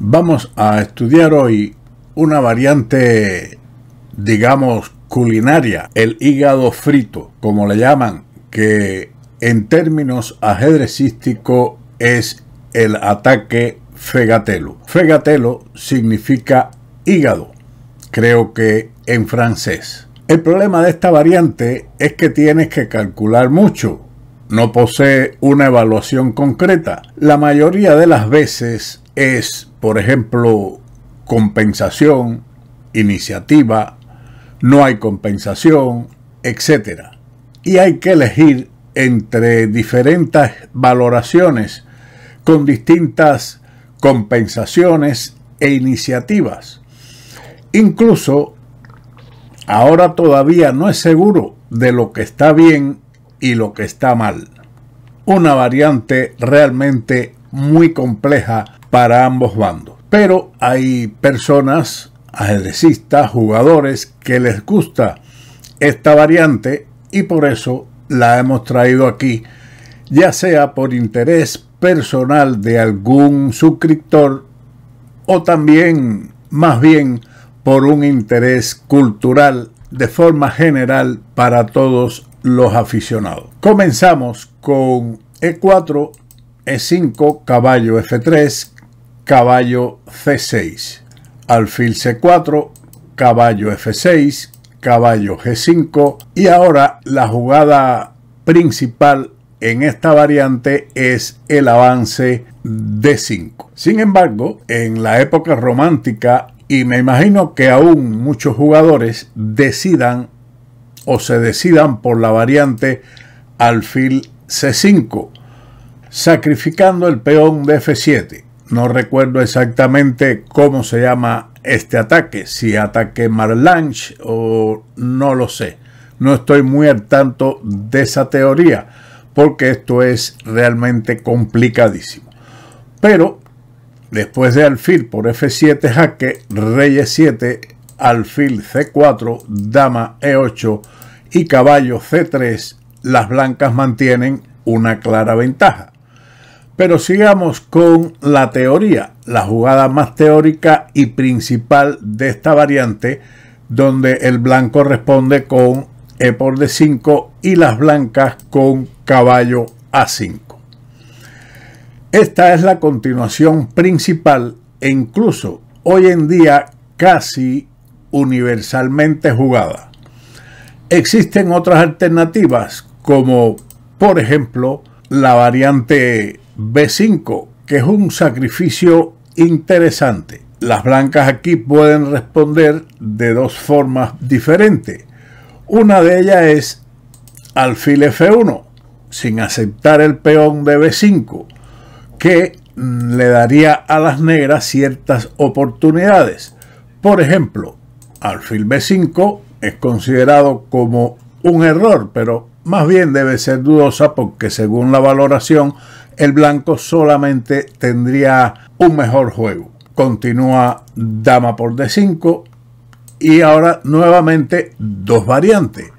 Vamos a estudiar hoy una variante, digamos, culinaria, el hígado frito, como le llaman, que en términos ajedrecísticos es el ataque fegatelo. Fegatelo significa hígado, creo que en francés. El problema de esta variante es que tienes que calcular mucho. No posee una evaluación concreta. La mayoría de las veces es, por ejemplo, compensación, iniciativa, no hay compensación, etc. Y hay que elegir entre diferentes valoraciones con distintas compensaciones e iniciativas. Incluso ahora todavía no es seguro de lo que está bien y lo que está mal. Una variante realmente muy compleja para ambos bandos. Pero hay personas, ajedrecistas, jugadores, que les gusta esta variante y por eso la hemos traído aquí, ya sea por interés personal de algún suscriptor o también, más bien, por un interés cultural de forma general para todos los aficionados. Comenzamos con E4, E5, caballo F3, caballo C6, alfil C4, caballo F6, caballo G5 y ahora la jugada principal en esta variante es el avance D5. Sin embargo, en la época romántica y me imagino que aún muchos jugadores decidan o se decidan por la variante alfil C5, sacrificando el peón de F7 no recuerdo exactamente cómo se llama este ataque, si ataque Marlange o no lo sé. No estoy muy al tanto de esa teoría porque esto es realmente complicadísimo. Pero después de alfil por F7 jaque, e 7, alfil C4, dama E8 y caballo C3, las blancas mantienen una clara ventaja. Pero sigamos con la teoría, la jugada más teórica y principal de esta variante, donde el blanco responde con E por D5 y las blancas con caballo A5. Esta es la continuación principal e incluso hoy en día casi universalmente jugada. Existen otras alternativas como por ejemplo la variante B5, que es un sacrificio interesante. Las blancas aquí pueden responder de dos formas diferentes. Una de ellas es alfil F1, sin aceptar el peón de B5, que le daría a las negras ciertas oportunidades. Por ejemplo, alfil B5 es considerado como un error, pero más bien debe ser dudosa porque según la valoración el blanco solamente tendría un mejor juego. Continúa dama por d5 y ahora nuevamente dos variantes.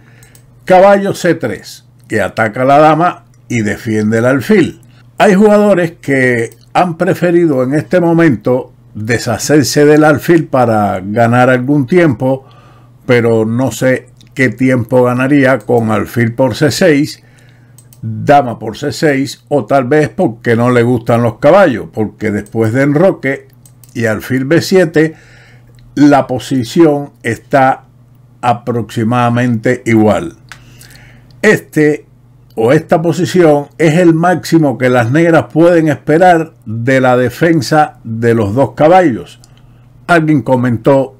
Caballo c3, que ataca a la dama y defiende el alfil. Hay jugadores que han preferido en este momento deshacerse del alfil para ganar algún tiempo, pero no sé qué tiempo ganaría con alfil por c6 dama por c6 o tal vez porque no le gustan los caballos, porque después de enroque y alfil b7 la posición está aproximadamente igual. Este o esta posición es el máximo que las negras pueden esperar de la defensa de los dos caballos. Alguien comentó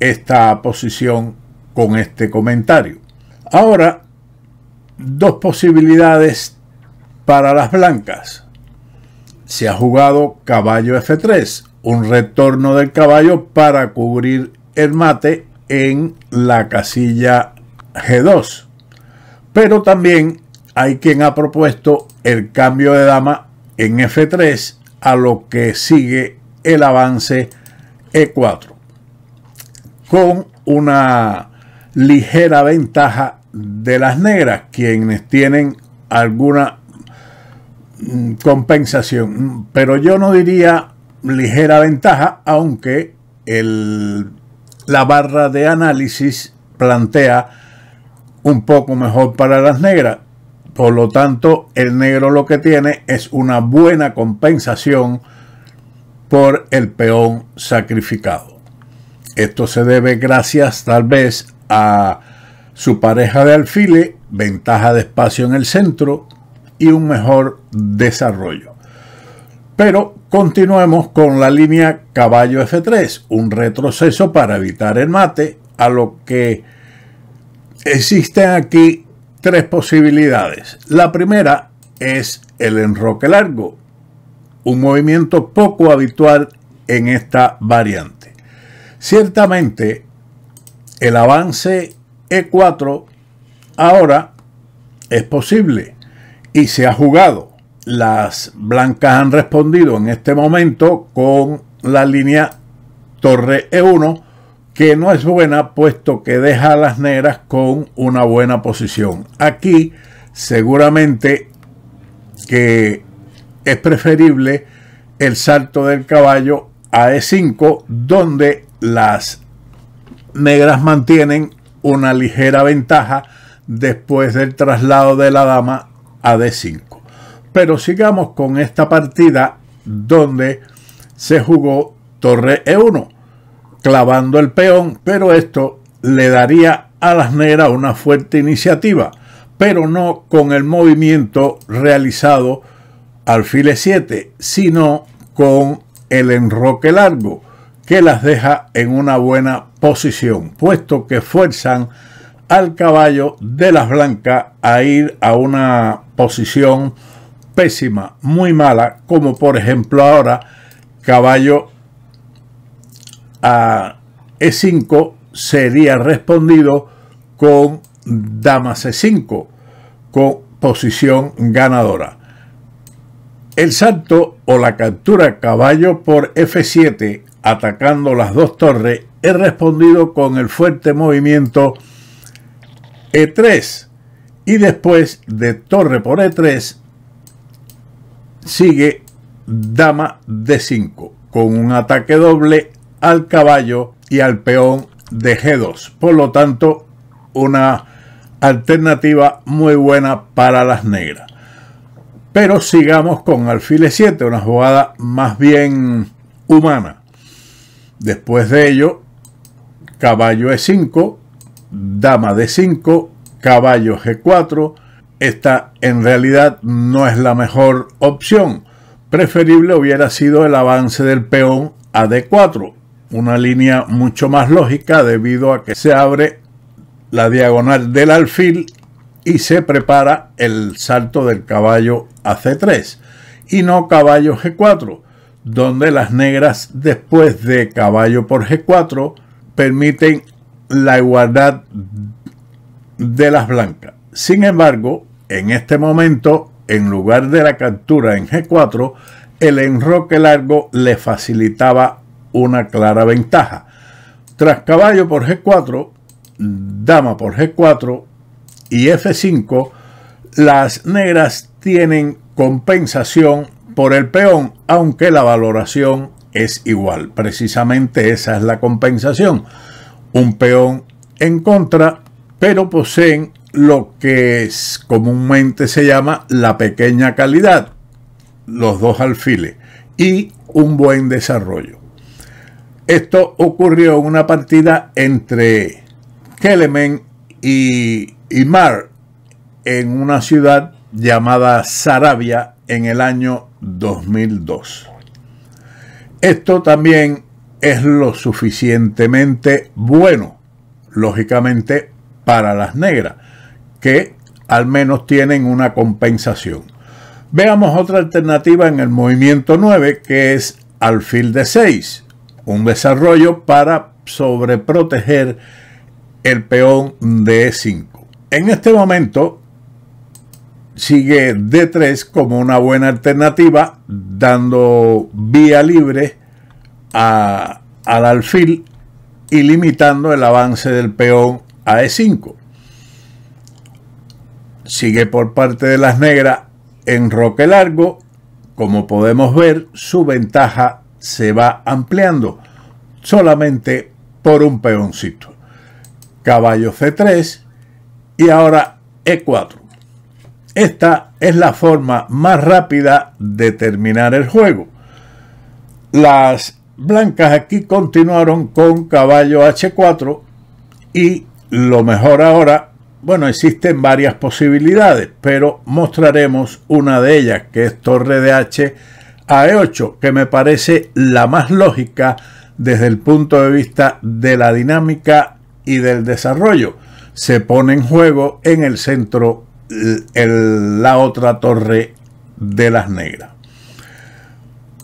esta posición con este comentario. Ahora dos posibilidades para las blancas. Se ha jugado caballo F3, un retorno del caballo para cubrir el mate en la casilla G2. Pero también hay quien ha propuesto el cambio de dama en F3 a lo que sigue el avance E4 con una ligera ventaja de las negras quienes tienen alguna mm, compensación, pero yo no diría ligera ventaja, aunque el, la barra de análisis plantea un poco mejor para las negras. Por lo tanto, el negro lo que tiene es una buena compensación por el peón sacrificado. Esto se debe gracias tal vez a su pareja de alfile, ventaja de espacio en el centro y un mejor desarrollo. Pero continuemos con la línea caballo F3, un retroceso para evitar el mate, a lo que existen aquí tres posibilidades. La primera es el enroque largo, un movimiento poco habitual en esta variante. Ciertamente, el avance e4 ahora es posible y se ha jugado. Las blancas han respondido en este momento con la línea torre E1 que no es buena puesto que deja a las negras con una buena posición. Aquí seguramente que es preferible el salto del caballo a E5 donde las negras mantienen una ligera ventaja después del traslado de la dama a D5. Pero sigamos con esta partida donde se jugó torre E1, clavando el peón, pero esto le daría a las negras una fuerte iniciativa, pero no con el movimiento realizado al file 7, sino con el enroque largo, que las deja en una buena posición, puesto que fuerzan al caballo de las blancas a ir a una posición pésima, muy mala, como por ejemplo ahora caballo a E5 sería respondido con dama C5, con posición ganadora. El salto o la captura caballo por F7 atacando las dos torres, he respondido con el fuerte movimiento E3 y después de torre por E3 sigue dama D5 con un ataque doble al caballo y al peón de G2. Por lo tanto, una alternativa muy buena para las negras. Pero sigamos con alfile 7, una jugada más bien humana. Después de ello, caballo E5, dama D5, caballo G4. Esta en realidad no es la mejor opción. Preferible hubiera sido el avance del peón a D4, una línea mucho más lógica debido a que se abre la diagonal del alfil y se prepara el salto del caballo a C3 y no caballo G4, donde las negras después de caballo por G4 permiten la igualdad de las blancas. Sin embargo, en este momento, en lugar de la captura en G4, el enroque largo le facilitaba una clara ventaja. Tras caballo por G4, dama por G4 y F5, las negras tienen compensación por el peón, aunque la valoración es igual. Precisamente esa es la compensación. Un peón en contra, pero poseen lo que comúnmente se llama la pequeña calidad, los dos alfiles, y un buen desarrollo. Esto ocurrió en una partida entre Kelemen y, y Mar en una ciudad llamada Sarabia en el año 2002. Esto también es lo suficientemente bueno, lógicamente, para las negras, que al menos tienen una compensación. Veamos otra alternativa en el movimiento 9, que es alfil de 6, un desarrollo para sobreproteger el peón de 5. En este momento sigue D3 como una buena alternativa, dando vía libre al alfil y limitando el avance del peón a E5. Sigue por parte de las negras en roque largo. Como podemos ver, su ventaja se va ampliando solamente por un peoncito. Caballo C3 y ahora E4. Esta es la forma más rápida de terminar el juego. Las blancas aquí continuaron con caballo h4 y lo mejor ahora, bueno, existen varias posibilidades, pero mostraremos una de ellas, que es torre de h a e8, que me parece la más lógica desde el punto de vista de la dinámica y del desarrollo. Se pone en juego en el centro la otra torre de las negras.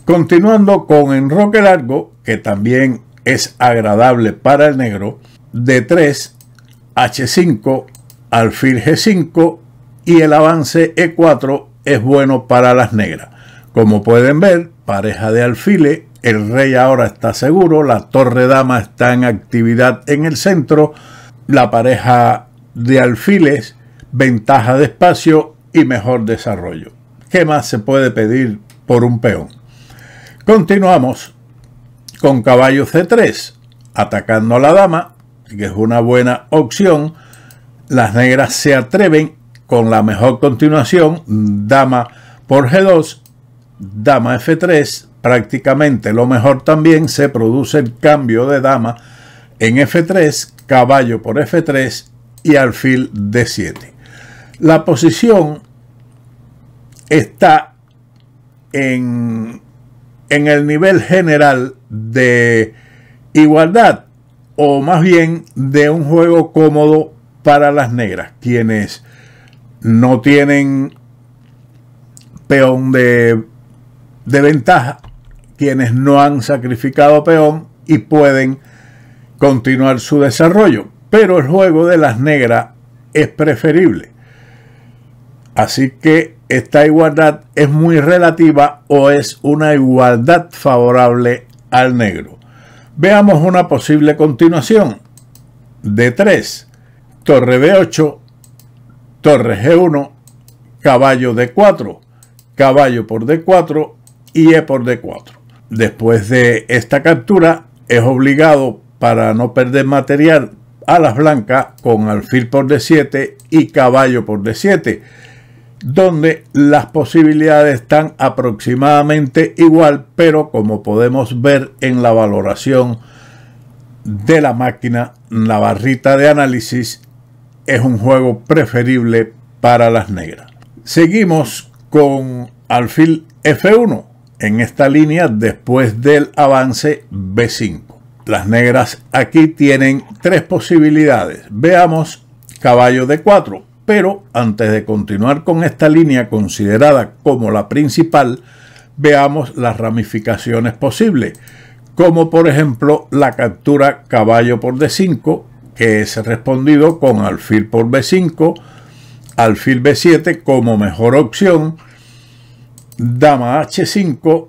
Continuando con enroque largo, que también es agradable para el negro, D3, H5, alfil G5 y el avance E4 es bueno para las negras. Como pueden ver, pareja de alfiles, el rey ahora está seguro, la torre dama está en actividad en el centro, la pareja de alfiles ventaja de espacio y mejor desarrollo. ¿Qué más se puede pedir por un peón? Continuamos con caballo C3, atacando a la dama, que es una buena opción. Las negras se atreven con la mejor continuación, dama por G2, dama F3, prácticamente lo mejor también se produce el cambio de dama en F3, caballo por F3 y alfil D7. La posición está en, el nivel general de igualdad o más bien de un juego cómodo para las negras, quienes no tienen peón de, ventaja, quienes no han sacrificado peón y pueden continuar su desarrollo. Pero el juego de las negras es preferible. Así que esta igualdad es muy relativa o es una igualdad favorable al negro. Veamos una posible continuación. D3, torre B8, torre G1, caballo D4, caballo por D4 y E por D4. Después de esta captura es obligado para no perder material a las blancas con alfil por D7 y caballo por D7 donde las posibilidades están aproximadamente igual, pero como podemos ver en la valoración de la máquina, la barrita de análisis es un juego preferible para las negras. Seguimos con alfil F1 en esta línea después del avance B5. Las negras aquí tienen tres posibilidades. Veamos caballo D4, pero antes de continuar con esta línea considerada como la principal, veamos las ramificaciones posibles, como por ejemplo la captura caballo por D5, que es respondido con alfil por B5, alfil B7 como mejor opción, dama H5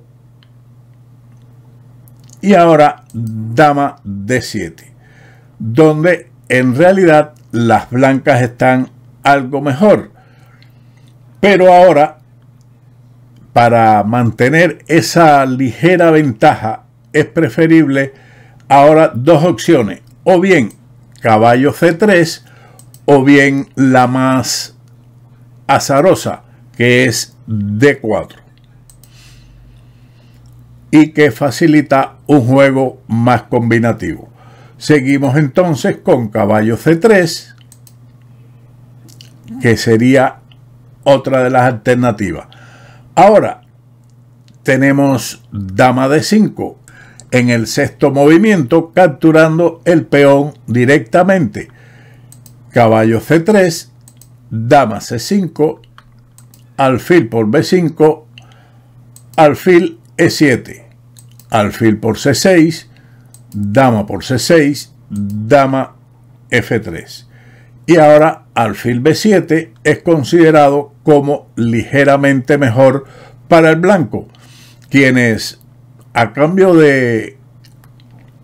y ahora dama D7, donde en realidad las blancas están algo mejor. Pero ahora, para mantener esa ligera ventaja, es preferible ahora dos opciones. O bien caballo C3 o bien la más azarosa, que es D4. Y que facilita un juego más combinativo. Seguimos entonces con caballo C3 que sería otra de las alternativas. Ahora, tenemos dama de 5 en el sexto movimiento, capturando el peón directamente. Caballo C3, dama C5, alfil por B5, alfil E7, alfil por C6, dama por C6, dama F3 y ahora alfil b7 es considerado como ligeramente mejor para el blanco, quienes a cambio de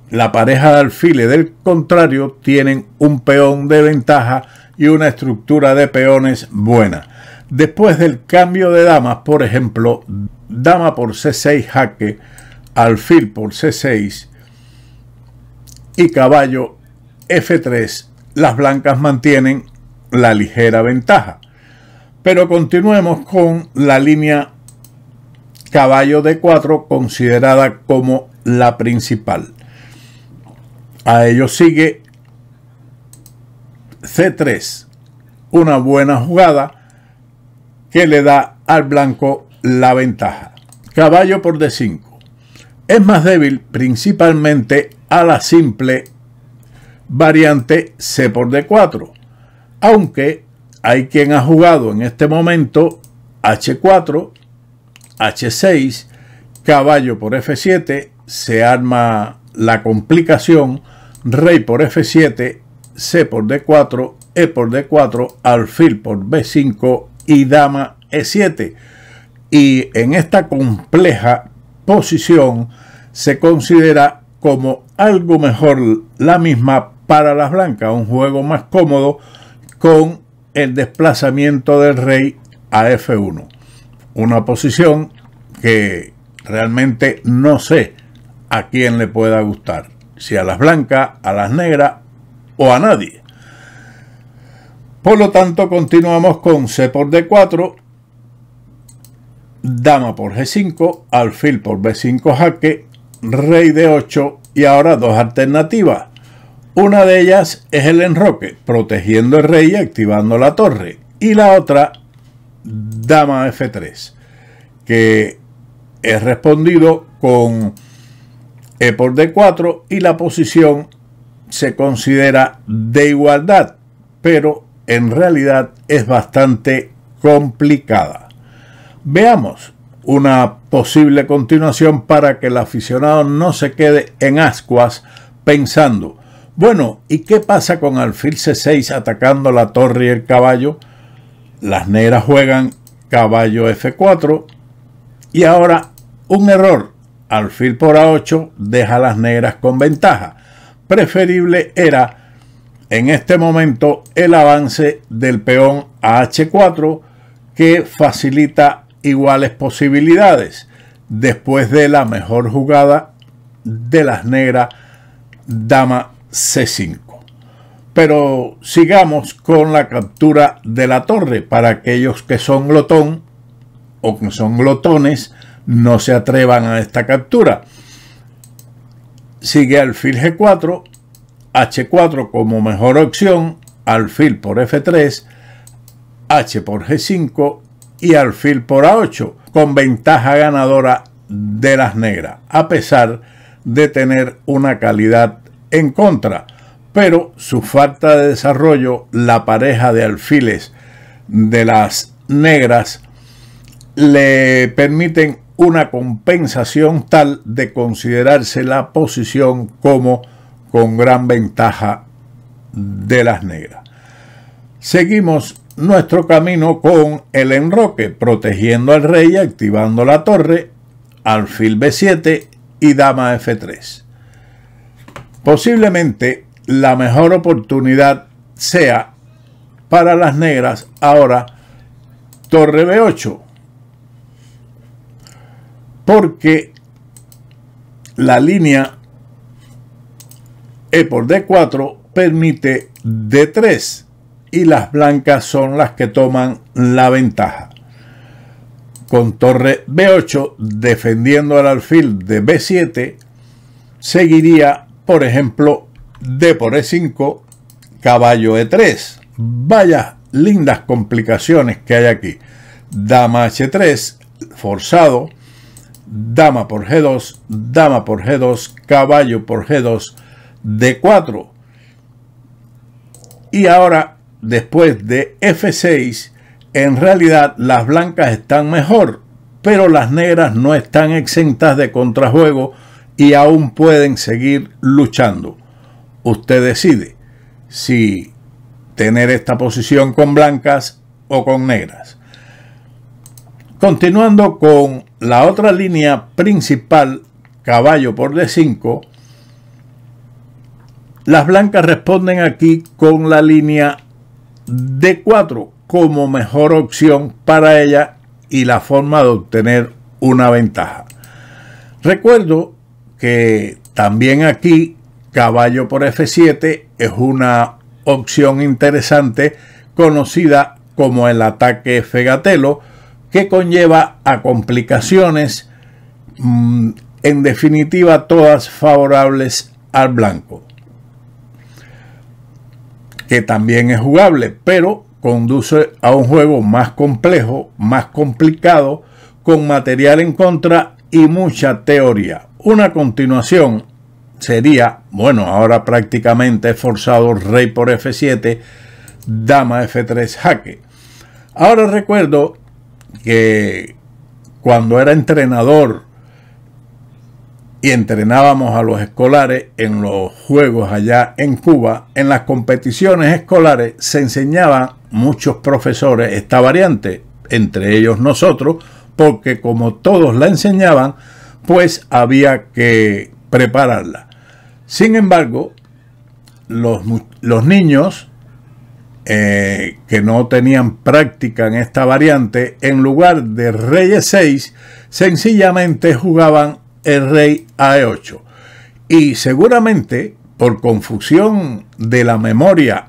la pareja de alfiles del contrario tienen un peón de ventaja y una estructura de peones buena. Después del cambio de damas, por ejemplo, dama por c6 jaque, alfil por c6 y caballo f3 las blancas mantienen la ligera ventaja. Pero continuemos con la línea caballo de 4 considerada como la principal. A ello sigue C3, una buena jugada que le da al blanco la ventaja. Caballo por D5. Es más débil principalmente a la simple variante C por D4, aunque hay quien ha jugado en este momento H4, H6, caballo por F7, se arma la complicación, rey por F7, C por D4, E por D4, alfil por B5 y dama E7. Y en esta compleja posición se considera como algo mejor la misma para las blancas, un juego más cómodo con el desplazamiento del rey a F1. Una posición que realmente no sé a quién le pueda gustar, si a las blancas, a las negras o a nadie. Por lo tanto, continuamos con C por D4, Dama por G5, Alfil por B5 jaque, Rey D8 y ahora dos alternativas. Una de ellas es el enroque, protegiendo el rey y activando la torre. Y la otra, dama F3, que es respondido con E por D4 y la posición se considera de igualdad, pero en realidad es bastante complicada. Veamos una posible continuación para que el aficionado no se quede en ascuas pensando bueno, ¿y qué pasa con alfil C6 atacando la torre y el caballo? Las negras juegan caballo F4 y ahora un error. Alfil por A8 deja a las negras con ventaja. Preferible era en este momento el avance del peón H4 que facilita iguales posibilidades. Después de la mejor jugada de las negras, dama C5. Pero sigamos con la captura de la torre para aquellos que son glotón o que son glotones no se atrevan a esta captura. Sigue alfil G4, H4 como mejor opción, alfil por F3, H por G5 y alfil por A8 con ventaja ganadora de las negras, a pesar de tener una calidad en contra, pero su falta de desarrollo, la pareja de alfiles de las negras, le permiten una compensación tal de considerarse la posición como con gran ventaja de las negras. Seguimos nuestro camino con el enroque, protegiendo al rey, activando la torre, alfil b7 y dama f3. Posiblemente la mejor oportunidad sea para las negras ahora Torre B8. Porque la línea E por D4 permite D3 y las blancas son las que toman la ventaja. Con torre B8 defendiendo el alfil de B7 seguiría por ejemplo, D por E5, caballo E3. Vaya lindas complicaciones que hay aquí. Dama H3, forzado. Dama por G2, dama por G2, caballo por G2, D4. Y ahora, después de F6, en realidad las blancas están mejor, pero las negras no están exentas de contrajuego aún pueden seguir luchando. Usted decide si tener esta posición con blancas o con negras. Continuando con la otra línea principal, caballo por D5, las blancas responden aquí con la línea D4 como mejor opción para ella y la forma de obtener una ventaja. Recuerdo que también aquí caballo por F7 es una opción interesante conocida como el ataque fegatelo que conlleva a complicaciones mm, en definitiva todas favorables al blanco que también es jugable pero conduce a un juego más complejo más complicado con material en contra y mucha teoría una continuación sería, bueno, ahora prácticamente forzado rey por F7, dama F3 jaque. Ahora recuerdo que cuando era entrenador y entrenábamos a los escolares en los juegos allá en Cuba, en las competiciones escolares se enseñaban muchos profesores esta variante, entre ellos nosotros, porque como todos la enseñaban, pues había que prepararla. Sin embargo, los, niños eh, que no tenían práctica en esta variante, en lugar de reyes 6, sencillamente jugaban el rey a8. Y seguramente por confusión de la memoria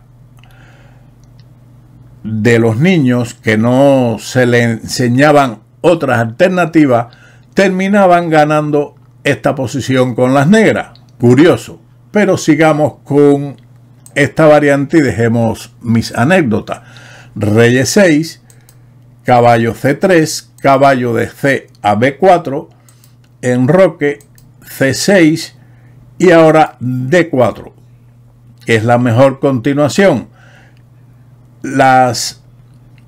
de los niños que no se le enseñaban otras alternativas, terminaban ganando esta posición con las negras. Curioso. Pero sigamos con esta variante y dejemos mis anécdotas. Reyes 6, caballo C3, caballo de C a B4, enroque C6 y ahora D4, que es la mejor continuación. Las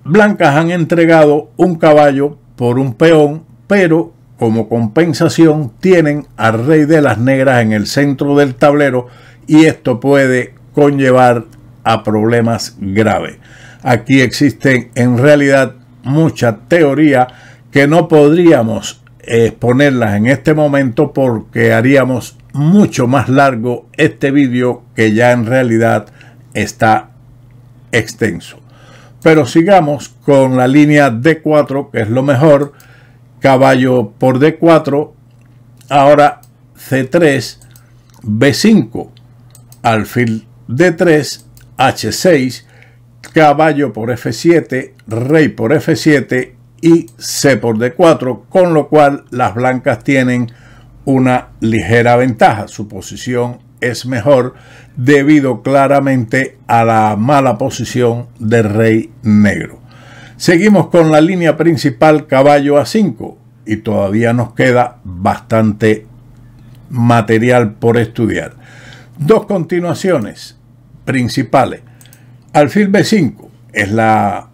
blancas han entregado un caballo por un peón, pero como compensación tienen al rey de las negras en el centro del tablero y esto puede conllevar a problemas graves. Aquí existen en realidad mucha teoría que no podríamos exponerlas en este momento porque haríamos mucho más largo este vídeo que ya en realidad está extenso. Pero sigamos con la línea D4 que es lo mejor caballo por D4, ahora C3, B5, alfil D3, H6, caballo por F7, rey por F7 y C por D4, con lo cual las blancas tienen una ligera ventaja. Su posición es mejor debido claramente a la mala posición del rey negro. Seguimos con la línea principal caballo a 5 y todavía nos queda bastante material por estudiar. Dos continuaciones principales. Alfil B5 es la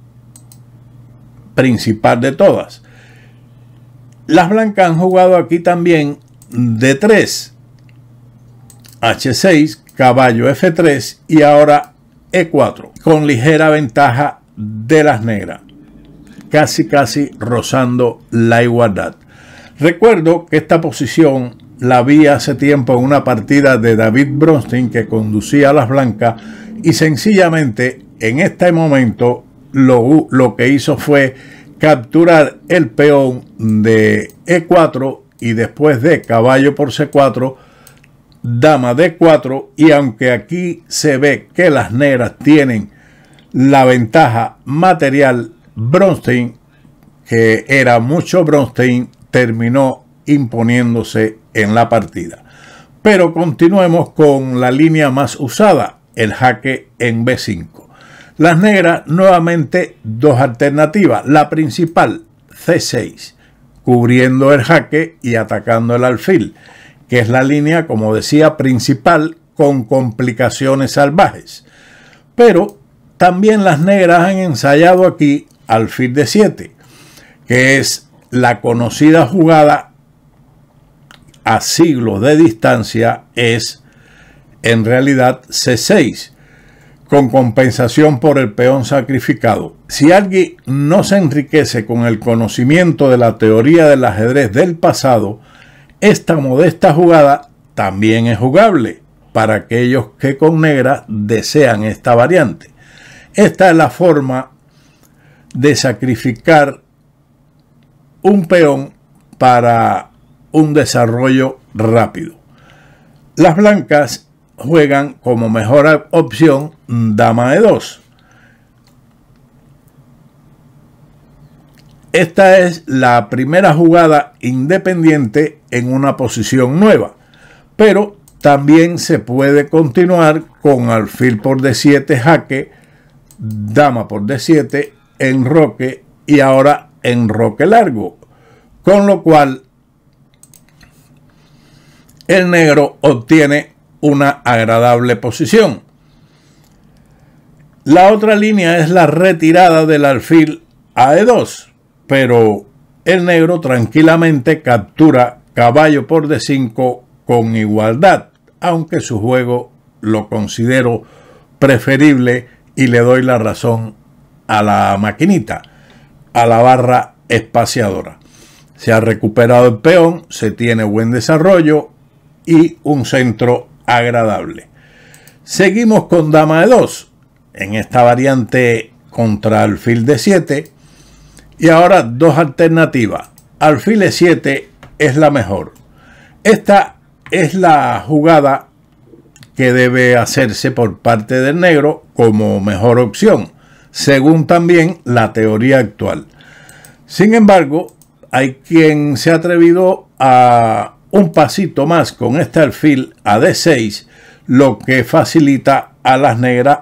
principal de todas. Las blancas han jugado aquí también D3, H6, caballo F3 y ahora E4, con ligera ventaja de las negras casi casi rozando la igualdad. Recuerdo que esta posición la vi hace tiempo en una partida de David Bronstein que conducía a las blancas y sencillamente en este momento lo, lo que hizo fue capturar el peón de E4 y después de caballo por C4 dama D4 y aunque aquí se ve que las negras tienen la ventaja material Bronstein, que era mucho Bronstein, terminó imponiéndose en la partida. Pero continuemos con la línea más usada, el jaque en B5. Las negras nuevamente dos alternativas. La principal, C6, cubriendo el jaque y atacando el alfil, que es la línea, como decía, principal con complicaciones salvajes. Pero también las negras han ensayado aquí al de 7, que es la conocida jugada a siglos de distancia, es en realidad C6, con compensación por el peón sacrificado. Si alguien no se enriquece con el conocimiento de la teoría del ajedrez del pasado, esta modesta jugada también es jugable para aquellos que con negra desean esta variante. Esta es la forma de sacrificar un peón para un desarrollo rápido. Las blancas juegan como mejor opción dama de 2. Esta es la primera jugada independiente en una posición nueva, pero también se puede continuar con alfil por d7 jaque, dama por d7 en roque y ahora en roque largo, con lo cual el negro obtiene una agradable posición. La otra línea es la retirada del alfil a E2, pero el negro tranquilamente captura caballo por D5 con igualdad, aunque su juego lo considero preferible y le doy la razón a la maquinita, a la barra espaciadora. Se ha recuperado el peón, se tiene buen desarrollo y un centro agradable. Seguimos con dama de 2, en esta variante contra alfil de 7. Y ahora dos alternativas. Alfil de 7 es la mejor. Esta es la jugada que debe hacerse por parte del negro como mejor opción según también la teoría actual. Sin embargo, hay quien se ha atrevido a un pasito más con este alfil a D6, lo que facilita a las negras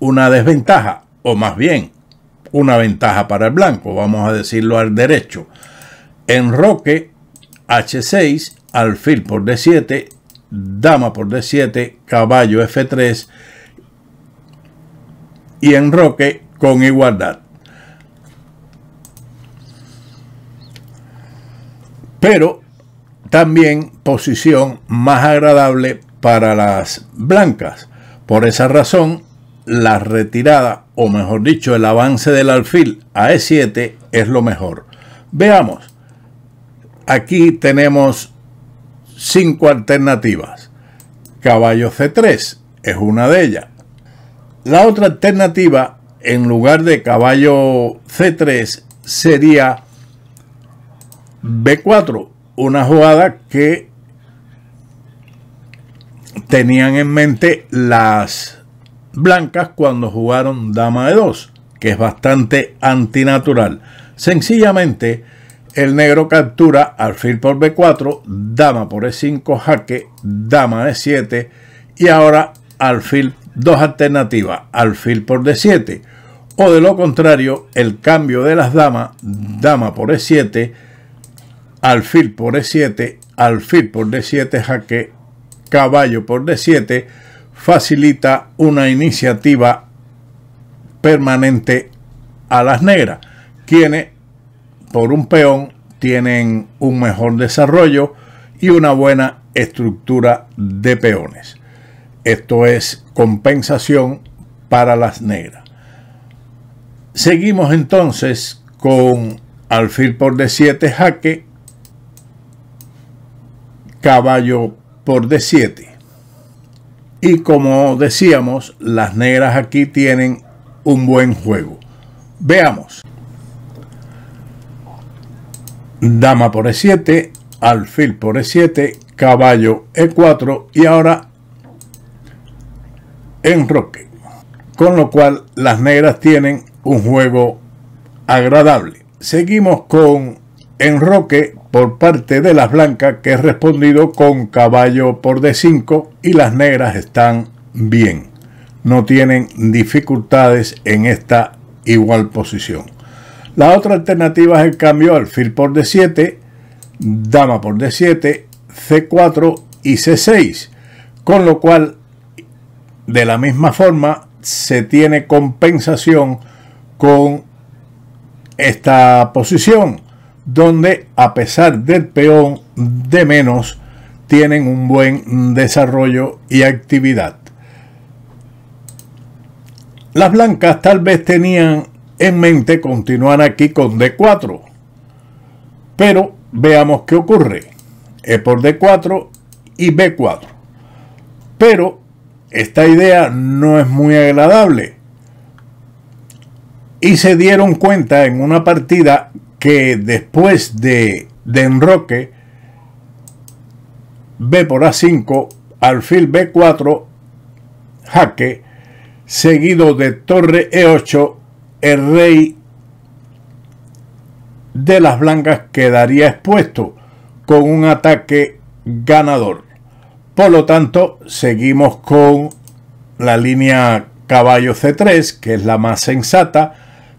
una desventaja, o más bien, una ventaja para el blanco, vamos a decirlo al derecho. Enroque H6, alfil por D7, dama por D7, caballo F3, y enroque con igualdad. Pero también posición más agradable para las blancas. Por esa razón, la retirada, o mejor dicho, el avance del alfil a E7 es lo mejor. Veamos, aquí tenemos cinco alternativas. Caballo C3 es una de ellas. La otra alternativa, en lugar de caballo C3, sería B4, una jugada que tenían en mente las blancas cuando jugaron dama e 2, que es bastante antinatural. Sencillamente, el negro captura alfil por B4, dama por E5, jaque, dama e 7 y ahora alfil dos alternativas, alfil por d7, o de lo contrario, el cambio de las damas, dama por e7, alfil por e7, alfil por d7, jaque, caballo por d7, facilita una iniciativa permanente a las negras, quienes por un peón tienen un mejor desarrollo y una buena estructura de peones. Esto es compensación para las negras. Seguimos entonces con alfil por d7 jaque, caballo por d7. Y como decíamos, las negras aquí tienen un buen juego. Veamos. Dama por e7, alfil por e7, caballo e4 y ahora enroque. Con lo cual las negras tienen un juego agradable. Seguimos con enroque por parte de las blancas que es respondido con caballo por D5 y las negras están bien. No tienen dificultades en esta igual posición. La otra alternativa es el cambio al alfil por D7, dama por D7, C4 y C6, con lo cual de la misma forma, se tiene compensación con esta posición, donde a pesar del peón de menos, tienen un buen desarrollo y actividad. Las blancas tal vez tenían en mente continuar aquí con D4, pero veamos qué ocurre. E por D4 y B4. Pero esta idea no es muy agradable. Y se dieron cuenta en una partida que después de, enroque, B por A5, alfil B4, jaque, seguido de torre E8, el rey de las blancas quedaría expuesto con un ataque ganador. Por lo tanto, seguimos con la línea caballo C3, que es la más sensata,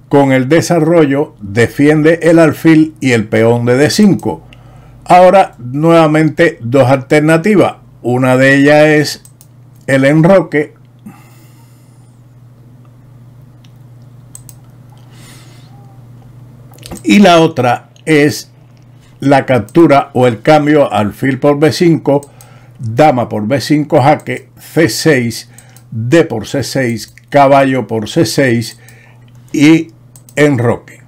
con el desarrollo defiende el alfil y el peón de D5. Ahora, nuevamente, dos alternativas. Una de ellas es el enroque. Y la otra es la captura o el cambio alfil por B5 dama por B5 jaque, C6, D por C6, caballo por C6 y enroque.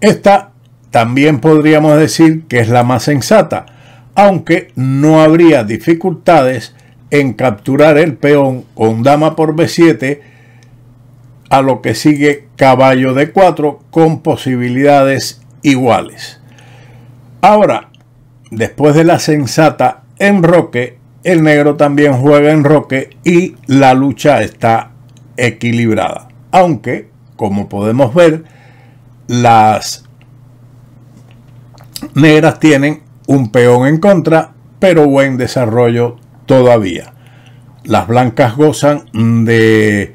Esta también podríamos decir que es la más sensata, aunque no habría dificultades en capturar el peón con dama por B7, a lo que sigue caballo d 4 con posibilidades iguales. Ahora, después de la sensata en Roque, el negro también juega en Roque y la lucha está equilibrada. Aunque, como podemos ver, las negras tienen un peón en contra, pero buen desarrollo todavía. Las blancas gozan de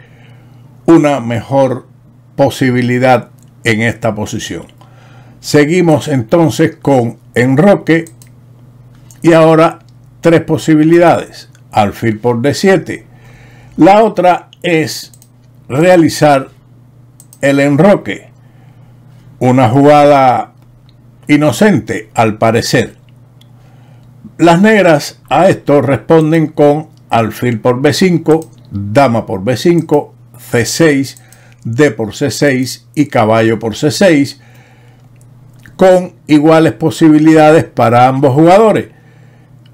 una mejor posibilidad en esta posición. Seguimos entonces con Enroque y ahora tres posibilidades, alfil por D7. La otra es realizar el enroque, una jugada inocente al parecer. Las negras a esto responden con alfil por B5, dama por B5, C6, D por C6 y caballo por C6, con iguales posibilidades para ambos jugadores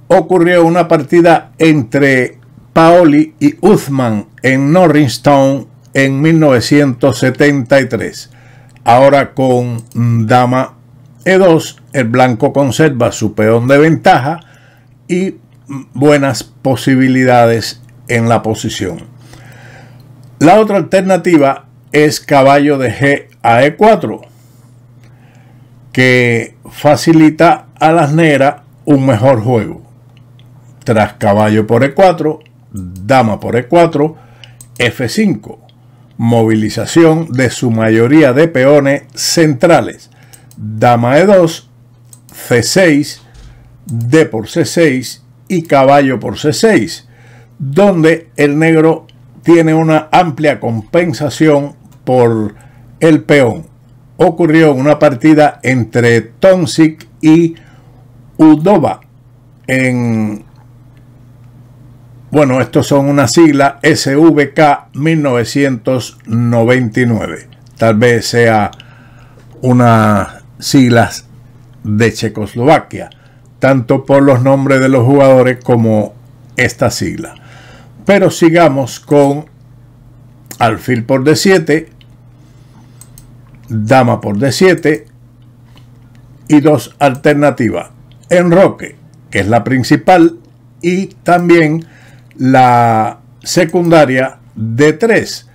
ocurrió una partida entre Paoli y Uthman en Norristown en 1973. Ahora con dama e2, el blanco conserva su peón de ventaja y buenas posibilidades en la posición. La otra alternativa es caballo de G a E4, que facilita a las negras un mejor juego tras caballo por E4, dama por E4, F5, movilización de su mayoría de peones centrales, dama E2, C6, D por C6 y caballo por C6, donde el negro tiene una amplia compensación por el peón. Ocurrió una partida entre Tonsic y Udova en bueno, estos son una sigla SVK 1999. Tal vez sea una siglas de Checoslovaquia, tanto por los nombres de los jugadores como esta sigla. Pero sigamos con alfil por D7, dama por D7 y dos alternativas. Enroque, que es la principal, y también la secundaria d 3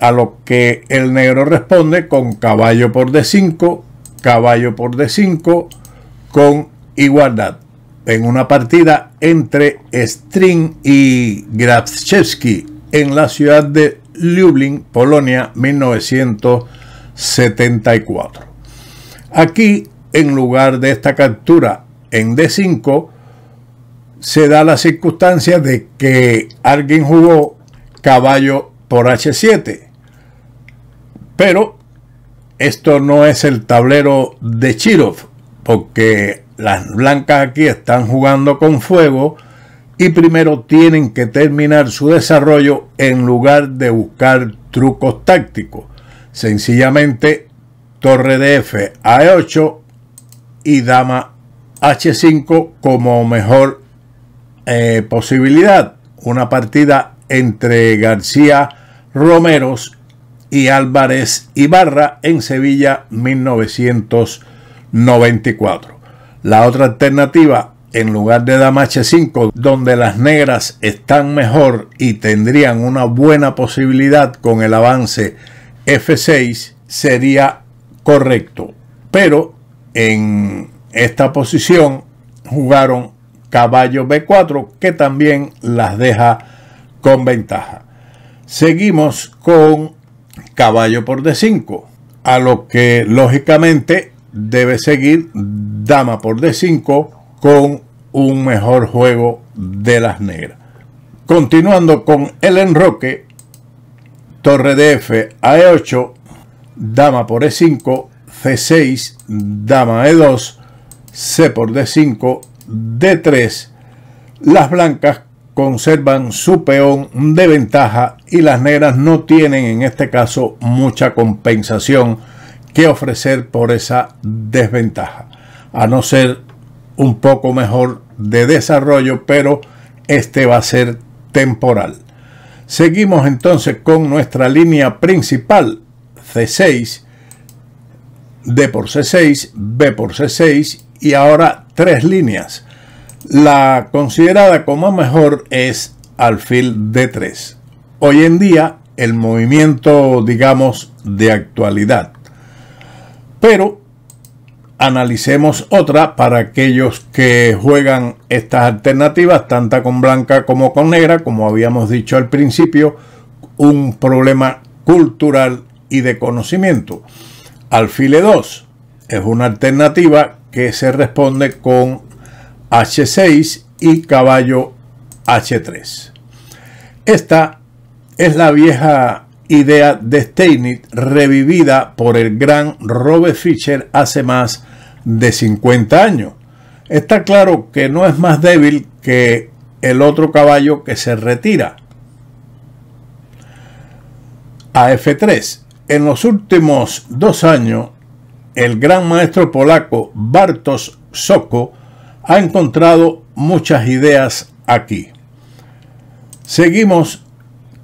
a lo que el negro responde con caballo por D5, caballo por D5, con igualdad. En una partida entre String y Grabczewski en la ciudad de Lublin, Polonia, 1974. Aquí, en lugar de esta captura en D5, se da la circunstancia de que alguien jugó caballo por H7. Pero esto no es el tablero de Chirov, porque las blancas aquí están jugando con fuego y primero tienen que terminar su desarrollo en lugar de buscar trucos tácticos. Sencillamente, torre de F a 8 y dama H5 como mejor eh, posibilidad una partida entre García Romeros y Álvarez Ibarra en Sevilla 1994. La otra alternativa, en lugar de Damache 5 donde las negras están mejor y tendrían una buena posibilidad con el avance F6, sería correcto. Pero en esta posición jugaron caballo B4 que también las deja con ventaja. Seguimos con caballo por D5, a lo que lógicamente debe seguir dama por D5 con un mejor juego de las negras. Continuando con el enroque, torre de F a E8, dama por E5, C6, dama E2, C por D5 d 3, las blancas conservan su peón de ventaja y las negras no tienen en este caso mucha compensación que ofrecer por esa desventaja, a no ser un poco mejor de desarrollo, pero este va a ser temporal. Seguimos entonces con nuestra línea principal, C6, D por C6, B por C6 y ahora tres líneas. La considerada como mejor es alfil D3. Hoy en día el movimiento, digamos, de actualidad. Pero analicemos otra para aquellos que juegan estas alternativas, tanto con blanca como con negra, como habíamos dicho al principio, un problema cultural y de conocimiento alfile 2 es una alternativa que se responde con H6 y caballo H3. Esta es la vieja idea de Steinitz revivida por el gran Robert Fischer hace más de 50 años. Está claro que no es más débil que el otro caballo que se retira. A F3 en los últimos dos años, el gran maestro polaco Bartosz Soko ha encontrado muchas ideas aquí. Seguimos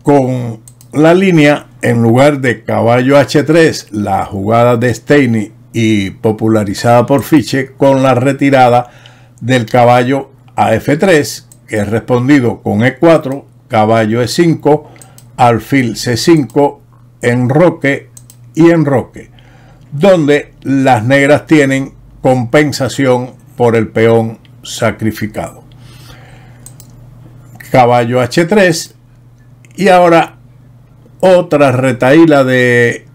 con la línea en lugar de caballo H3, la jugada de Steiny y popularizada por Fiche con la retirada del caballo a F3, que es respondido con E4, caballo E5, alfil C5 roque y en roque, donde las negras tienen compensación por el peón sacrificado. Caballo H3 y ahora otra retaíla de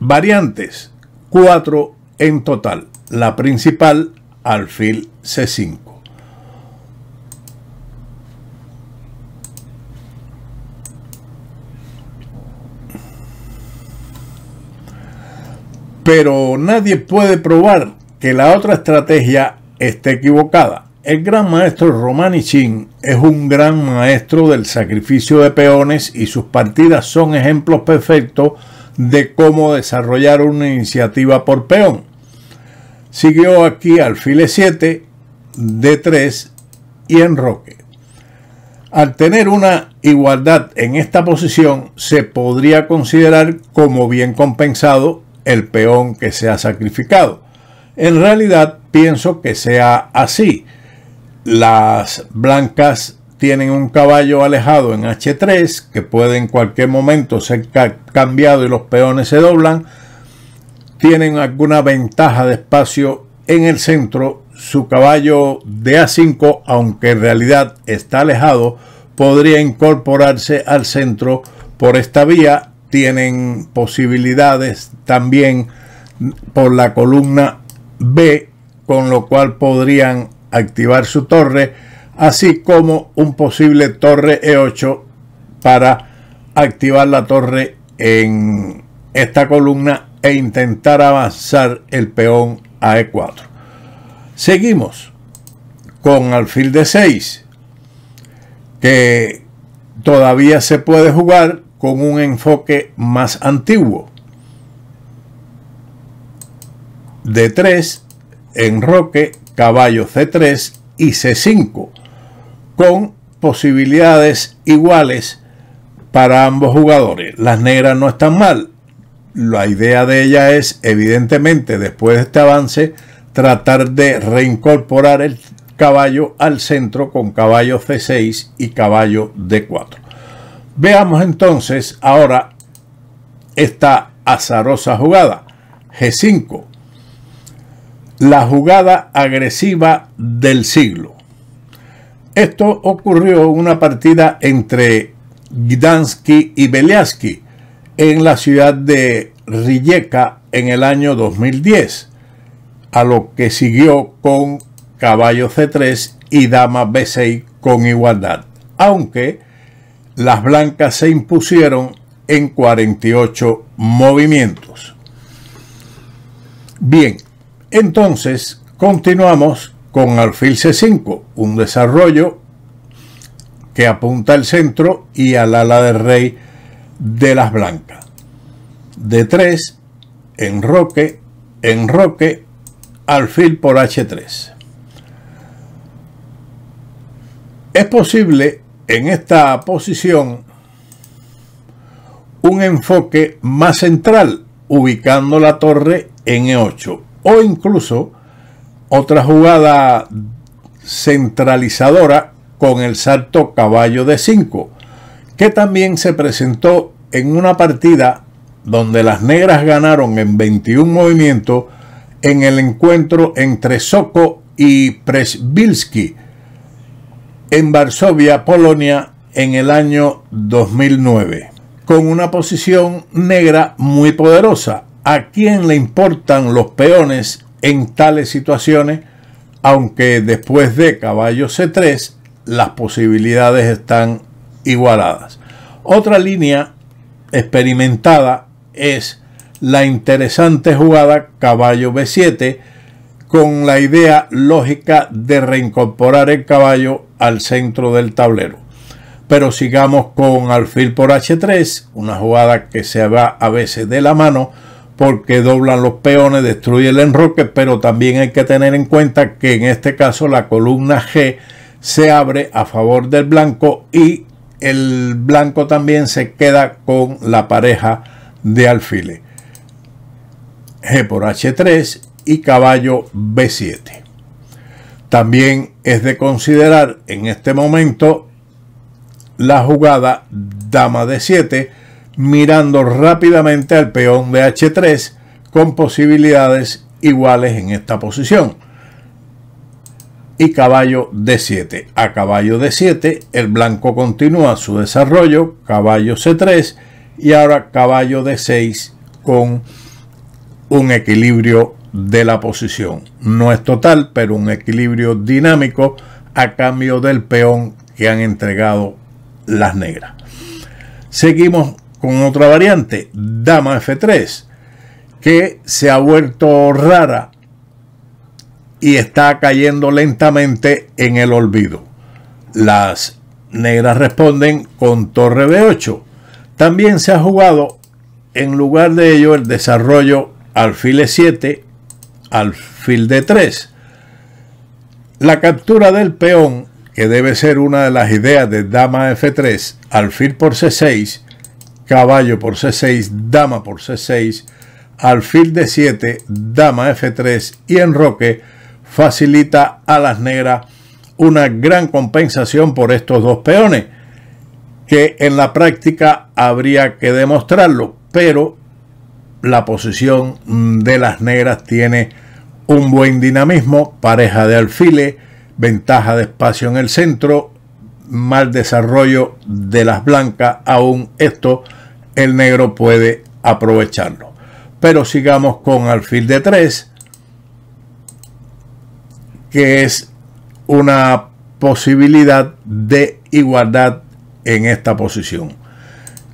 variantes, cuatro en total. La principal, alfil C5. Pero nadie puede probar que la otra estrategia esté equivocada. El gran maestro Romani Chin es un gran maestro del sacrificio de peones y sus partidas son ejemplos perfectos de cómo desarrollar una iniciativa por peón. Siguió aquí alfil 7, D3 y enroque. Al tener una igualdad en esta posición, se podría considerar como bien compensado el peón que se ha sacrificado. En realidad pienso que sea así. Las blancas tienen un caballo alejado en H3 que puede en cualquier momento ser cambiado y los peones se doblan. Tienen alguna ventaja de espacio en el centro. Su caballo de A5, aunque en realidad está alejado, podría incorporarse al centro por esta vía tienen posibilidades también por la columna B, con lo cual podrían activar su torre, así como un posible torre E8 para activar la torre en esta columna e intentar avanzar el peón a E4. Seguimos con alfil de 6, que todavía se puede jugar con un enfoque más antiguo. D3, enroque, caballo C3 y C5, con posibilidades iguales para ambos jugadores. Las negras no están mal. La idea de ella es, evidentemente, después de este avance, tratar de reincorporar el caballo al centro con caballo C6 y caballo D4. Veamos entonces ahora esta azarosa jugada. G5. La jugada agresiva del siglo. Esto ocurrió en una partida entre Gdansky y Beliaski en la ciudad de Rijeka en el año 2010, a lo que siguió con caballo C3 y dama B6 con igualdad, aunque las blancas se impusieron en 48 movimientos. Bien, entonces continuamos con alfil C5, un desarrollo que apunta al centro y al ala del rey de las blancas. D3, enroque, enroque, alfil por H3. Es posible en esta posición un enfoque más central, ubicando la torre en E8 o incluso otra jugada centralizadora con el salto caballo de 5, que también se presentó en una partida donde las negras ganaron en 21 movimientos en el encuentro entre Soko y Presbilski en Varsovia, Polonia, en el año 2009, con una posición negra muy poderosa. ¿A quién le importan los peones en tales situaciones? Aunque después de caballo C3 las posibilidades están igualadas. Otra línea experimentada es la interesante jugada caballo B7 con la idea lógica de reincorporar el caballo al centro del tablero. Pero sigamos con alfil por H3, una jugada que se va a veces de la mano porque doblan los peones, destruye el enroque, pero también hay que tener en cuenta que en este caso la columna G se abre a favor del blanco y el blanco también se queda con la pareja de alfiles. G por H3 y caballo B7. También es de considerar en este momento la jugada dama de 7 mirando rápidamente al peón de H3 con posibilidades iguales en esta posición. Y caballo D7. A caballo D7 el blanco continúa su desarrollo, caballo C3 y ahora caballo D6 con un equilibrio de la posición. No es total, pero un equilibrio dinámico a cambio del peón que han entregado las negras. Seguimos con otra variante, dama F3, que se ha vuelto rara y está cayendo lentamente en el olvido. Las negras responden con torre B8. También se ha jugado en lugar de ello el desarrollo alfil 7 e alfil de 3. La captura del peón, que debe ser una de las ideas de dama f3, alfil por c6, caballo por c6, dama por c6, alfil de 7, dama f3 y enroque, facilita a las negras una gran compensación por estos dos peones, que en la práctica habría que demostrarlo, pero la posición de las negras tiene un buen dinamismo, pareja de alfiles, ventaja de espacio en el centro, mal desarrollo de las blancas, aún esto el negro puede aprovecharlo. Pero sigamos con alfil de 3, que es una posibilidad de igualdad en esta posición.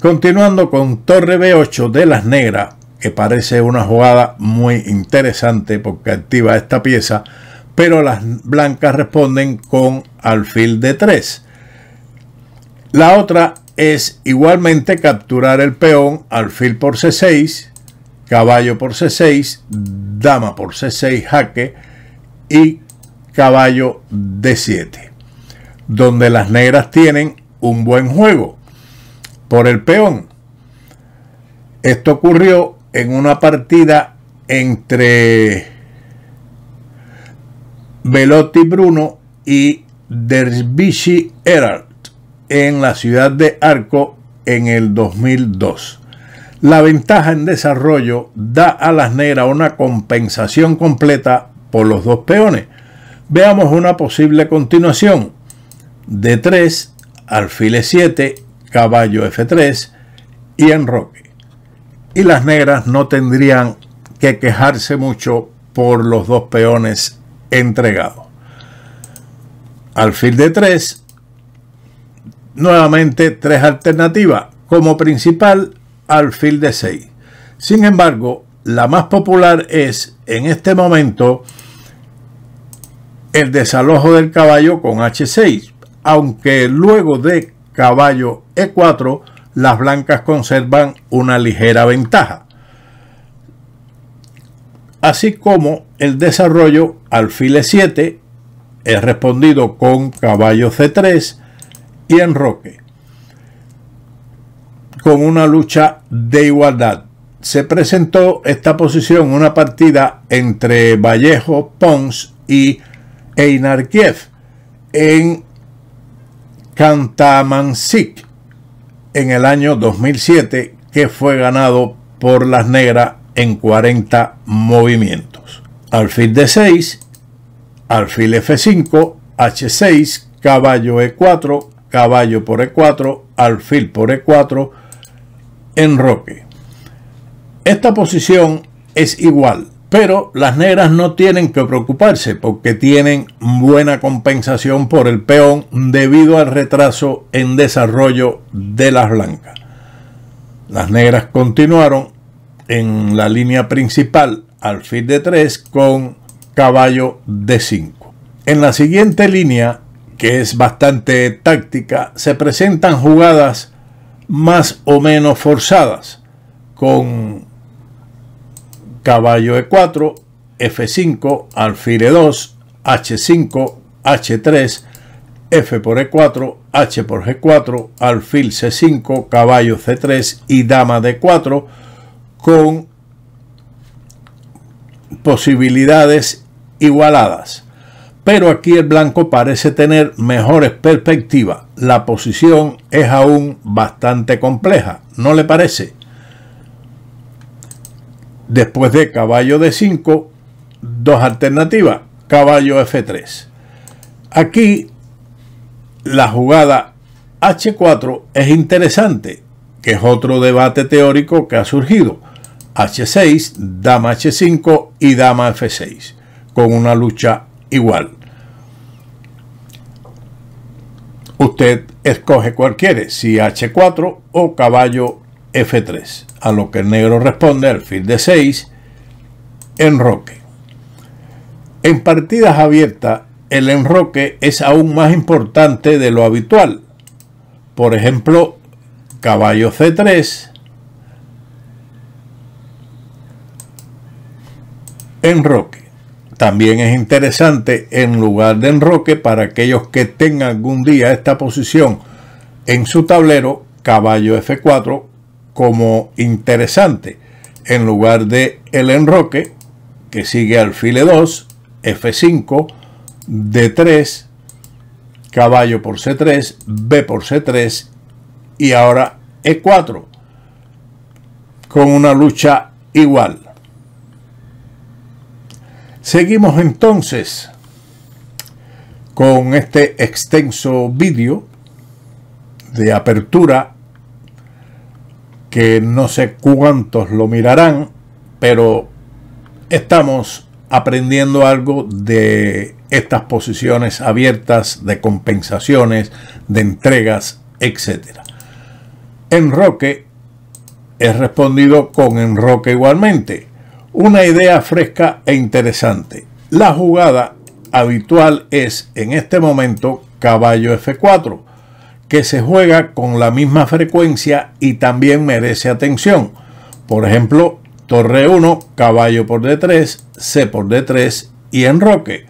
Continuando con torre B8 de las negras, que parece una jugada muy interesante porque activa esta pieza, pero las blancas responden con alfil de 3. La otra es igualmente capturar el peón, alfil por C6, caballo por C6, dama por C6 jaque y caballo D7, donde las negras tienen un buen juego por el peón. Esto ocurrió en una partida entre Velotti Bruno y Derbyshire Erard en la ciudad de Arco en el 2002. La ventaja en desarrollo da a las negras una compensación completa por los dos peones. Veamos una posible continuación. D3, alfile 7 caballo F3 y enroque y las negras no tendrían que quejarse mucho por los dos peones entregados. Alfil de 3, nuevamente tres alternativas, como principal alfil de 6. Sin embargo, la más popular es en este momento el desalojo del caballo con H6, aunque luego de caballo E4 las blancas conservan una ligera ventaja, así como el desarrollo alfil 7 es respondido con caballo c3 y roque con una lucha de igualdad. Se presentó esta posición una partida entre Vallejo, Pons y Einar Kiev en Cantamansik en el año 2007 que fue ganado por las negras en 40 movimientos. Alfil D6, alfil F5, H6, caballo E4, caballo por E4, alfil por E4, en roque Esta posición es igual pero las negras no tienen que preocuparse porque tienen buena compensación por el peón debido al retraso en desarrollo de las blancas. Las negras continuaron en la línea principal al fin de 3 con caballo de 5. En la siguiente línea, que es bastante táctica, se presentan jugadas más o menos forzadas con caballo E4, F5, alfil E2, H5, H3, F por E4, H por G4, alfil C5, caballo C3 y dama D4 con posibilidades igualadas. Pero aquí el blanco parece tener mejores perspectivas. La posición es aún bastante compleja, ¿no le parece? Después de caballo d 5, dos alternativas, caballo F3. Aquí la jugada H4 es interesante, que es otro debate teórico que ha surgido. H6, dama H5 y dama F6, con una lucha igual. Usted escoge cualquiera, si H4 o caballo F3, a lo que el negro responde fil de 6, enroque. En partidas abiertas, el enroque es aún más importante de lo habitual. Por ejemplo, caballo C3, enroque. También es interesante en lugar de enroque para aquellos que tengan algún día esta posición en su tablero, caballo F4, como interesante en lugar de el enroque que sigue alfile 2, F5, D3, caballo por C3, B por C3 y ahora E4 con una lucha igual. Seguimos entonces con este extenso vídeo de apertura que no sé cuántos lo mirarán, pero estamos aprendiendo algo de estas posiciones abiertas de compensaciones, de entregas, etc. Enroque es respondido con enroque igualmente. Una idea fresca e interesante. La jugada habitual es en este momento caballo F4 que se juega con la misma frecuencia y también merece atención. Por ejemplo, torre 1, caballo por d3, c por d3 y enroque.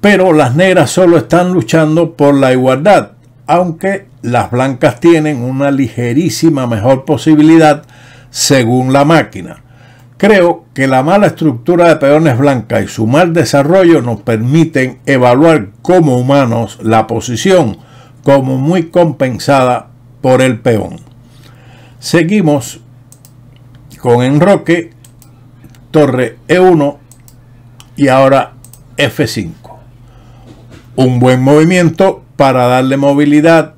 Pero las negras solo están luchando por la igualdad, aunque las blancas tienen una ligerísima mejor posibilidad según la máquina. Creo que la mala estructura de peones blancas y su mal desarrollo nos permiten evaluar como humanos la posición como muy compensada por el peón. Seguimos con enroque, torre E1 y ahora F5. Un buen movimiento para darle movilidad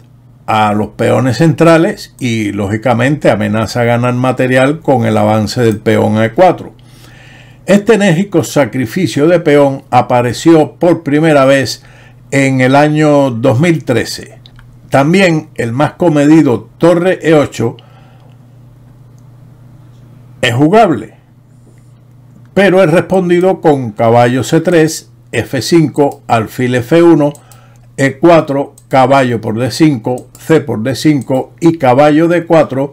a los peones centrales y lógicamente amenaza ganar material con el avance del peón a E4. Este enérgico sacrificio de peón apareció por primera vez en el año 2013. También el más comedido Torre E8 es jugable, pero es respondido con caballo C3, F5, alfil F1, E4, caballo por D5, C por D5 y caballo D4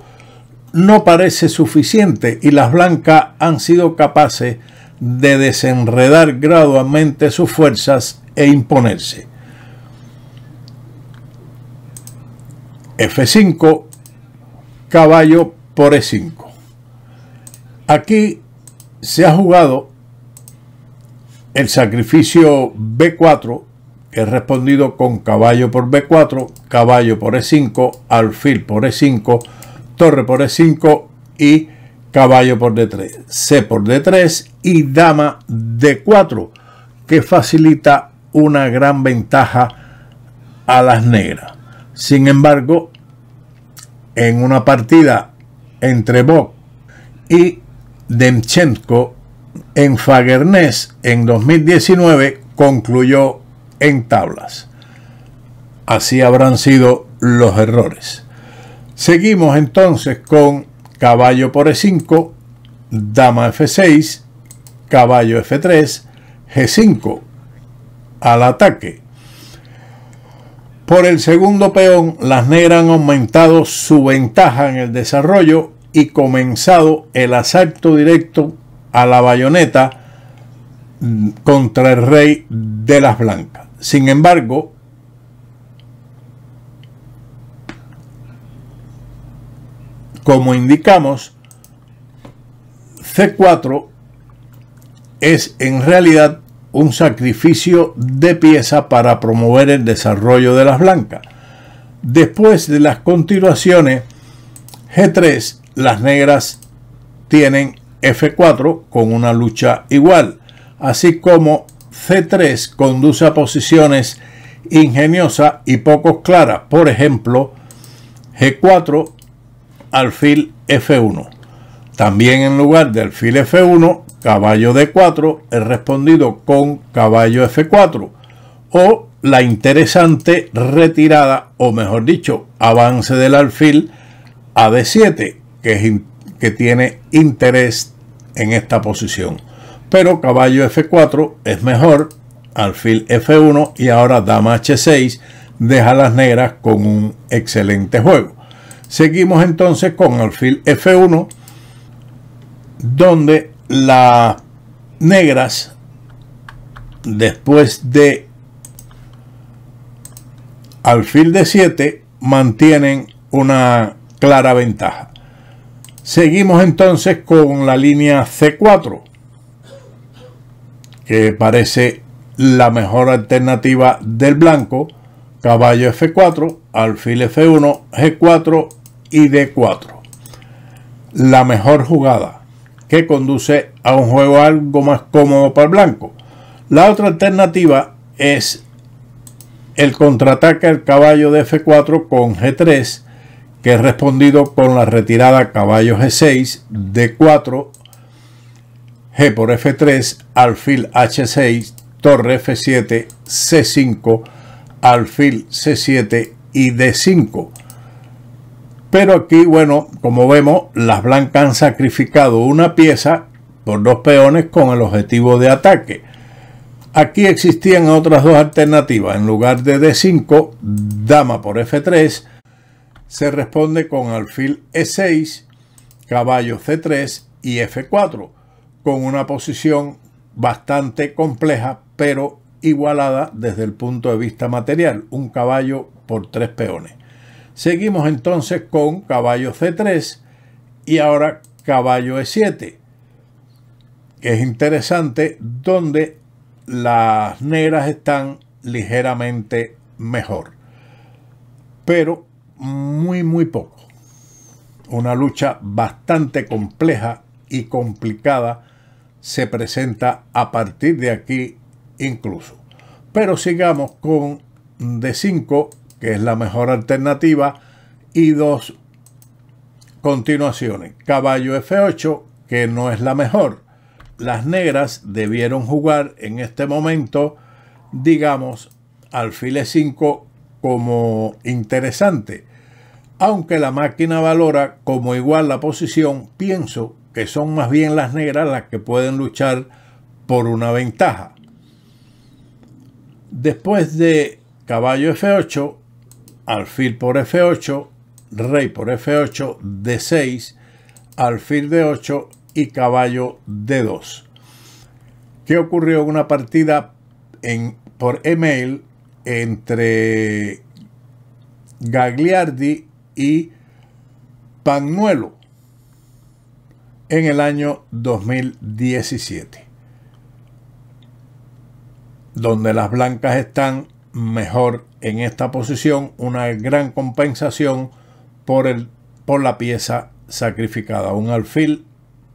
no parece suficiente y las blancas han sido capaces de desenredar gradualmente sus fuerzas e imponerse. F5, caballo por E5. Aquí se ha jugado el sacrificio B4, que es respondido con caballo por B4, caballo por E5, alfil por E5, torre por E5 y caballo por D3, C por D3 y dama D4, que facilita una gran ventaja a las negras. Sin embargo, en una partida entre Bob y Demchenko en Fagernes en 2019 concluyó en tablas. Así habrán sido los errores. Seguimos entonces con caballo por E5, dama F6, caballo F3, G5 al ataque por el segundo peón, las negras han aumentado su ventaja en el desarrollo y comenzado el asalto directo a la bayoneta contra el rey de las blancas. Sin embargo, como indicamos, C4 es en realidad un sacrificio de pieza para promover el desarrollo de las blancas. Después de las continuaciones G3, las negras tienen F4 con una lucha igual, así como C3 conduce a posiciones ingeniosas y poco claras, por ejemplo, G4, alfil F1. También en lugar de alfil F1, caballo D4 es respondido con caballo F4 o la interesante retirada o mejor dicho avance del alfil a D7 que, que tiene interés en esta posición. Pero caballo F4 es mejor, alfil F1 y ahora dama H6 deja las negras con un excelente juego. Seguimos entonces con alfil F1 donde las negras después de alfil de 7 mantienen una clara ventaja. Seguimos entonces con la línea C4, que parece la mejor alternativa del blanco, caballo F4, alfil F1, G4 y D4. La mejor jugada que conduce a un juego algo más cómodo para el blanco. La otra alternativa es el contraataque al caballo de F4 con G3, que es respondido con la retirada caballo G6, D4, G por F3, alfil H6, torre F7, C5, alfil C7 y D5. Pero aquí, bueno, como vemos, las blancas han sacrificado una pieza por dos peones con el objetivo de ataque. Aquí existían otras dos alternativas. En lugar de D5, dama por F3, se responde con alfil E6, caballo C3 y F4, con una posición bastante compleja, pero igualada desde el punto de vista material, un caballo por tres peones. Seguimos entonces con caballo C3 y ahora caballo E7. Es interesante donde las negras están ligeramente mejor, pero muy muy poco. Una lucha bastante compleja y complicada se presenta a partir de aquí incluso. Pero sigamos con D5 que es la mejor alternativa, y dos continuaciones. Caballo F8, que no es la mejor. Las negras debieron jugar en este momento, digamos, al file 5 como interesante. Aunque la máquina valora como igual la posición, pienso que son más bien las negras las que pueden luchar por una ventaja. Después de caballo F8, alfil por F8, rey por F8, D6, alfil de 8 y caballo D2. ¿Qué ocurrió en una partida en, por email entre Gagliardi y Panuelo en el año 2017? Donde las blancas están mejor en esta posición, una gran compensación por, el, por la pieza sacrificada, un alfil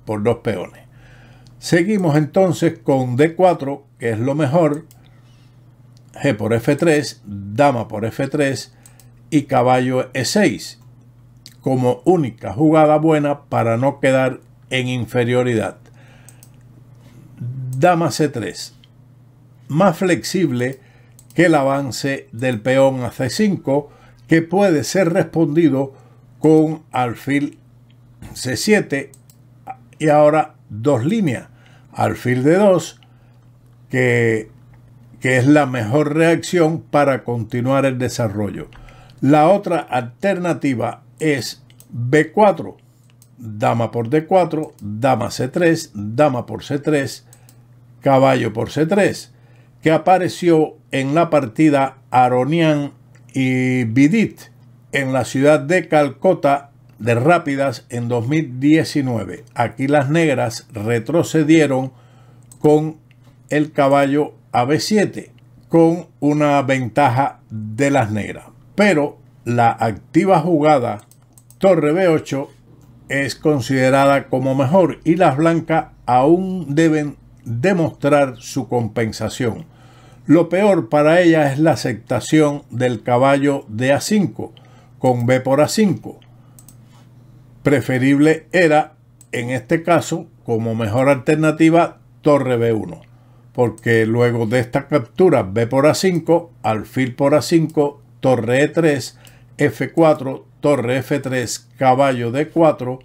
por dos peones. Seguimos entonces con D4, que es lo mejor, G por F3, dama por F3 y caballo E6, como única jugada buena para no quedar en inferioridad. Dama C3, más flexible que el avance del peón a c5, que puede ser respondido con alfil c7 y ahora dos líneas, alfil d2, que, que es la mejor reacción para continuar el desarrollo. La otra alternativa es b4, dama por d4, dama c3, dama por c3, caballo por c3, que apareció en la partida Aronian y Bidit en la ciudad de Calcota de Rápidas en 2019. Aquí las negras retrocedieron con el caballo AB7 con una ventaja de las negras. Pero la activa jugada Torre B8 es considerada como mejor y las blancas aún deben demostrar su compensación. Lo peor para ella es la aceptación del caballo de A5 con B por A5. Preferible era, en este caso, como mejor alternativa, torre B1, porque luego de esta captura B por A5, alfil por A5, torre E3, F4, torre F3, caballo D4,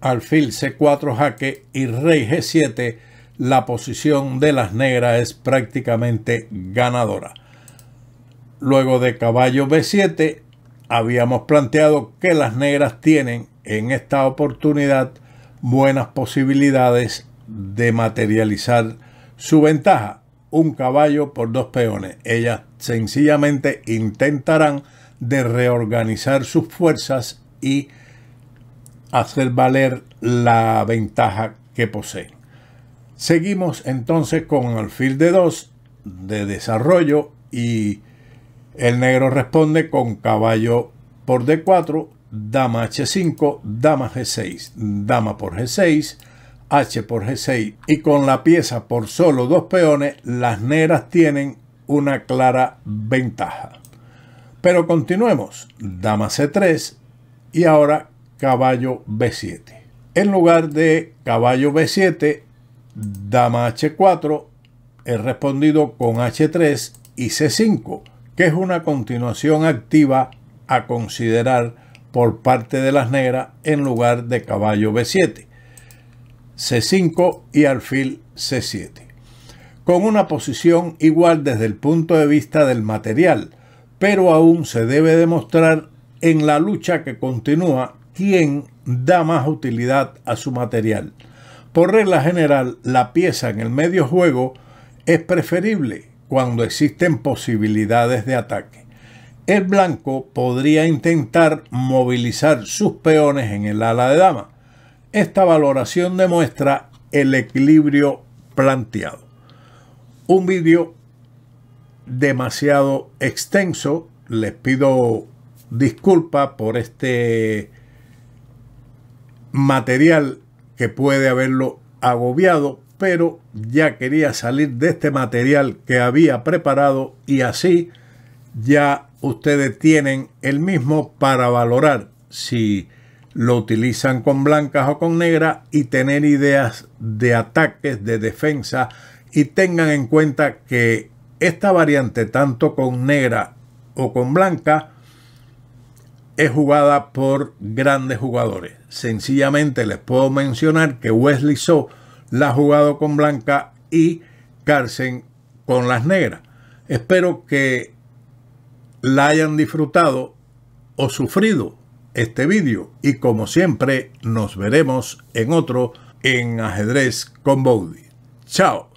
alfil C4 jaque y rey G7, la posición de las negras es prácticamente ganadora. Luego de caballo B7, habíamos planteado que las negras tienen en esta oportunidad buenas posibilidades de materializar su ventaja. Un caballo por dos peones. Ellas sencillamente intentarán de reorganizar sus fuerzas y hacer valer la ventaja que poseen. Seguimos entonces con alfil d de 2 de desarrollo y el negro responde con caballo por D4, dama H5, dama G6, dama por G6, H por G6 y con la pieza por solo dos peones las negras tienen una clara ventaja. Pero continuemos, dama C3 y ahora caballo B7. En lugar de caballo B7 dama h4 es respondido con h3 y c5, que es una continuación activa a considerar por parte de las negras en lugar de caballo b7, c5 y alfil c7. Con una posición igual desde el punto de vista del material, pero aún se debe demostrar en la lucha que continúa quién da más utilidad a su material. Por regla general, la pieza en el medio juego es preferible cuando existen posibilidades de ataque. El blanco podría intentar movilizar sus peones en el ala de dama. Esta valoración demuestra el equilibrio planteado. Un vídeo demasiado extenso. Les pido disculpa por este material que puede haberlo agobiado, pero ya quería salir de este material que había preparado y así ya ustedes tienen el mismo para valorar si lo utilizan con blancas o con negras y tener ideas de ataques, de defensa y tengan en cuenta que esta variante tanto con negra o con blanca es jugada por grandes jugadores. Sencillamente les puedo mencionar que Wesley So la ha jugado con blanca y Carson con las negras. Espero que la hayan disfrutado o sufrido este vídeo y como siempre nos veremos en otro en ajedrez con Bowdy. Chao.